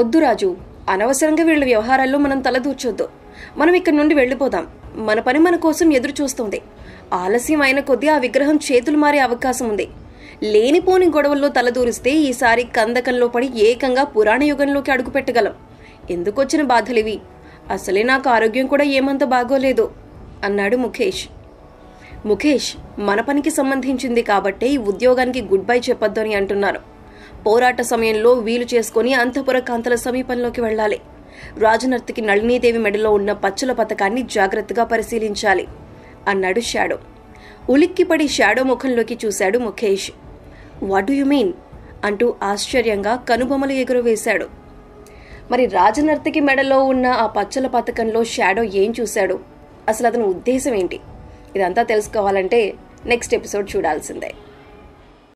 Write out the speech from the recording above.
వద్దు రాజు అనవసరంగా వీళ్ళ వ్యవహారాల్లో మనం తలదూర్చొద్దు మనం ఇక్కడి నుండి వెళ్ళిపోదాం మన పని మన కోసం ఎదురు చూస్తోంది ఆలస్యం అయిన కొద్దీ ఆ విగ్రహం చేతులు మారే అవకాశం ఉంది లేనిపోని గొడవల్లో తలదూరిస్తే ఈసారి కందకంలో పడి ఏకంగా పురాణ యుగంలోకి అడుగుపెట్టగలం ఎందుకొచ్చిన బాధలివి అసలే నాకు ఆరోగ్యం కూడా ఏమంత బాగోలేదు అన్నాడు ముఖేష్ ముఖేష్ మన పనికి సంబంధించింది కాబట్టే ఈ ఉద్యోగానికి గుడ్ బై చెప్పొద్దు అని అంటున్నాను పోరాట సమయంలో వీలు చేసుకుని అంతపుర కాంతల సమీపంలోకి వెళ్ళాలి రాజనర్తికి నళినీదేవి మెడలో ఉన్న పచ్చల పథకాన్ని జాగ్రత్తగా పరిశీలించాలి అన్నాడు షాడో ఉలిక్కిపడి షాడో ముఖంలోకి చూశాడు ముఖేష్ వాట్ యు మీన్ అంటూ ఆశ్చర్యంగా కనుబొమలు ఎగురవేశాడు మరి రాజనర్తికి మెడలో ఉన్న ఆ పచ్చల పథకంలో షాడో ఏం చూశాడు అసలు అతని ఉద్దేశం ఏంటి ఇదంతా తెలుసుకోవాలంటే నెక్స్ట్ ఎపిసోడ్ చూడాల్సిందే